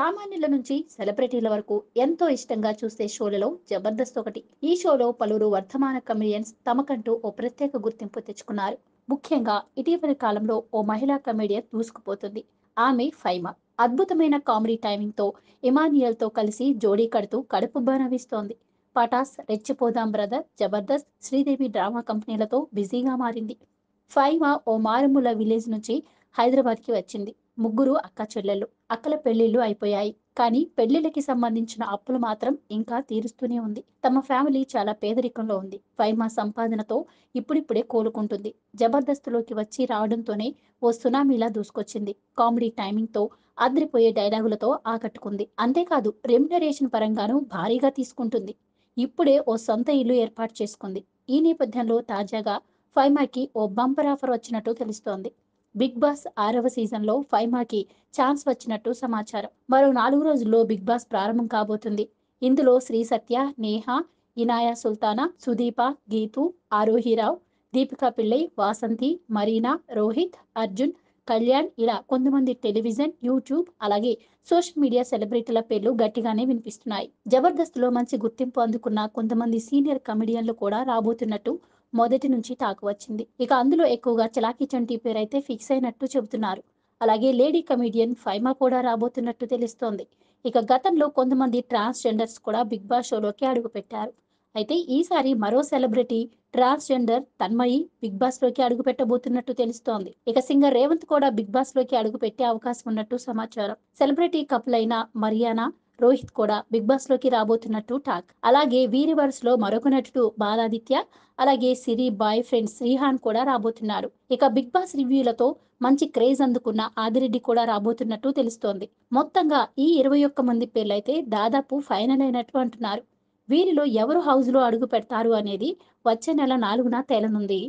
సామాన్యుల నుంచి సెలబ్రిటీల వరకు ఎంతో ఇష్టంగా చూసే షోలలో జబర్దస్త్ ఒకటి ఈ షోలో పలువురు వర్ధమాన కమెడియన్స్ తమకంటూ ఓ ప్రత్యేక గుర్తింపు తెచ్చుకున్నారు ముఖ్యంగా ఇటీవలి కాలంలో ఓ మహిళా కమెడియన్ దూసుకుపోతుంది ఆమె ఫైమా అద్భుతమైన కామెడీ టైమింగ్తో ఇమానియల్తో కలిసి జోడీ కడుతూ కడుపు బనవిస్తోంది పటాస్ రెచ్చిపోదాం బ్రదర్ జబర్దస్త్ శ్రీదేవి డ్రామా కంపెనీలతో బిజీగా మారింది ఫైమా ఓ మారుమూల విలేజ్ నుంచి హైదరాబాద్కి వచ్చింది ముగ్గురు అక్క చెల్లెళ్ళు అక్కల పెళ్లిళ్ళు అయిపోయాయి కానీ పెళ్లిళ్ళకి సంబంధించిన అప్పులు మాత్రం ఇంకా తీరుస్తూనే ఉంది తమ ఫ్యామిలీ చాలా పేదరికంలో ఉంది ఫైమా సంపాదనతో ఇప్పుడిప్పుడే కోలుకుంటుంది జబర్దస్తులోకి వచ్చి రావడంతోనే ఓ సునామీలా దూసుకొచ్చింది కామెడీ టైమింగ్తో అద్రిపోయే డైలాగులతో ఆకట్టుకుంది అంతేకాదు రెమ్యునరేషన్ పరంగానూ భారీగా తీసుకుంటుంది ఇప్పుడే ఓ సొంత ఇల్లు ఏర్పాటు చేసుకుంది ఈ నేపథ్యంలో తాజాగా ఫైమాకి ఓ బంపర్ ఆఫర్ వచ్చినట్టు తెలుస్తోంది బిగ్ బాస్ ఆరవ సీజన్లో ఫైమాకి ఛాన్స్ వచ్చినట్టు సమాచారం మరో నాలుగు రోజుల్లో బిగ్ బాస్ ప్రారంభం కాబోతుంది ఇందులో శ్రీ సత్య నేహ ఇనాయా సుల్తానా సుదీప గీతు ఆరోహిరావు దీపికా పిళ్ళై వాసంతి మరీనా రోహిత్ అర్జున్ కళ్యాణ్ ఇలా కొంతమంది టెలివిజన్ యూట్యూబ్ అలాగే సోషల్ మీడియా సెలబ్రిటీల పేర్లు గట్టిగానే వినిపిస్తున్నాయి జబర్దస్త్లో మంచి గుర్తింపు అందుకున్న కొంతమంది సీనియర్ కమెడియన్లు కూడా రాబోతున్నట్టు మొదటి నుంచి తాకు వచ్చింది ఇక అందులో ఎక్కువగా చలాకీ చంటి పేరైతే ఫిక్స్ అయినట్టు చెబుతున్నారు అలాగే లేడీ కమీడియన్ ఫైమా కూడా రాబోతున్నట్టు తెలుస్తోంది ఇక గతంలో కొంతమంది ట్రాన్స్జెండర్స్ కూడా బిగ్ బాస్ షోలోకి అడుగుపెట్టారు అయితే ఈసారి మరో celebrity transgender Tanmayi Bigg Boss లోకి అడుగు పెట్టబోతున్నట్టు తెలుస్తోంది ఇక సింగర్ రేవంత్ కూడా బిగ్ బాస్ లోకి అడుగు పెట్టే అవకాశం ఉన్నట్టు సమాచారం సెలబ్రిటీ కపుల్ అయిన మరియానా రోహిత్ కూడా బిగ్ బాస్ లోకి రాబోతున్నట్టు టాక్ అలాగే వీరి లో మరొక నటుడు బాలాదిత్య అలాగే సిరి బాయ్ ఫ్రెండ్ శ్రీహాన్ కూడా రాబోతున్నారు ఇక బిగ్ బాస్ రివ్యూలతో మంచి క్రేజ్ అందుకున్న ఆదిరెడ్డి కూడా రాబోతున్నట్టు తెలుస్తోంది మొత్తంగా ఈ ఇరవై ఒక్క మంది పేర్లైతే దాదాపు ఫైనల్ అయినట్టు అంటున్నారు వీరిలో ఎవరు హౌస్లో లో అడుగు పెడతారు అనేది వచ్చే నెల నాలుగున తేలనుంది